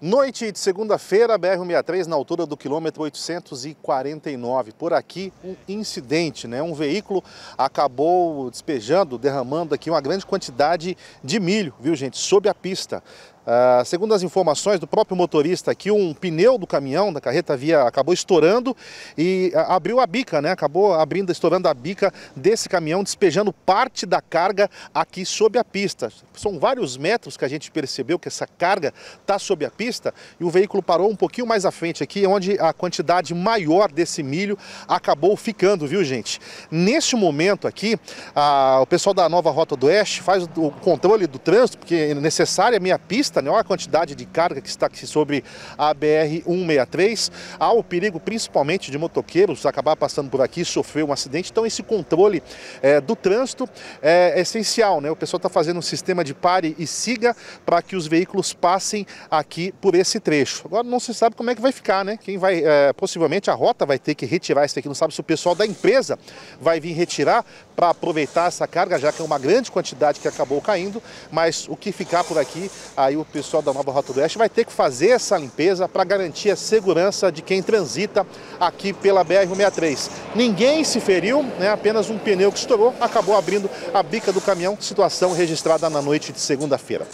Noite de segunda-feira, BR-163, na altura do quilômetro 849. Por aqui, um incidente, né? Um veículo acabou despejando, derramando aqui uma grande quantidade de milho, viu, gente? Sob a pista. Ah, segundo as informações do próprio motorista, que um pneu do caminhão, da carreta, havia, acabou estourando e uh, abriu a bica, né? Acabou abrindo, estourando a bica desse caminhão, despejando parte da carga aqui sob a pista. São vários metros que a gente percebeu que essa carga está sob a pista e o veículo parou um pouquinho mais à frente aqui, onde a quantidade maior desse milho acabou ficando, viu, gente? Neste momento aqui, uh, o pessoal da Nova Rota do Oeste faz o controle do trânsito, porque é necessária a minha pista, vista, né? olha a quantidade de carga que está aqui sobre a BR-163. Há o perigo principalmente de motoqueiros acabar passando por aqui e sofrer um acidente. Então esse controle é, do trânsito é, é essencial. Né? O pessoal está fazendo um sistema de pare e siga para que os veículos passem aqui por esse trecho. Agora não se sabe como é que vai ficar, né? Quem vai, é, possivelmente a rota vai ter que retirar isso aqui. Não sabe se o pessoal da empresa vai vir retirar para aproveitar essa carga, já que é uma grande quantidade que acabou caindo, mas o que ficar por aqui, aí o pessoal da Nova Rota do Oeste vai ter que fazer essa limpeza para garantir a segurança de quem transita aqui pela BR-163. Ninguém se feriu, né? apenas um pneu que estourou acabou abrindo a bica do caminhão, situação registrada na noite de segunda-feira.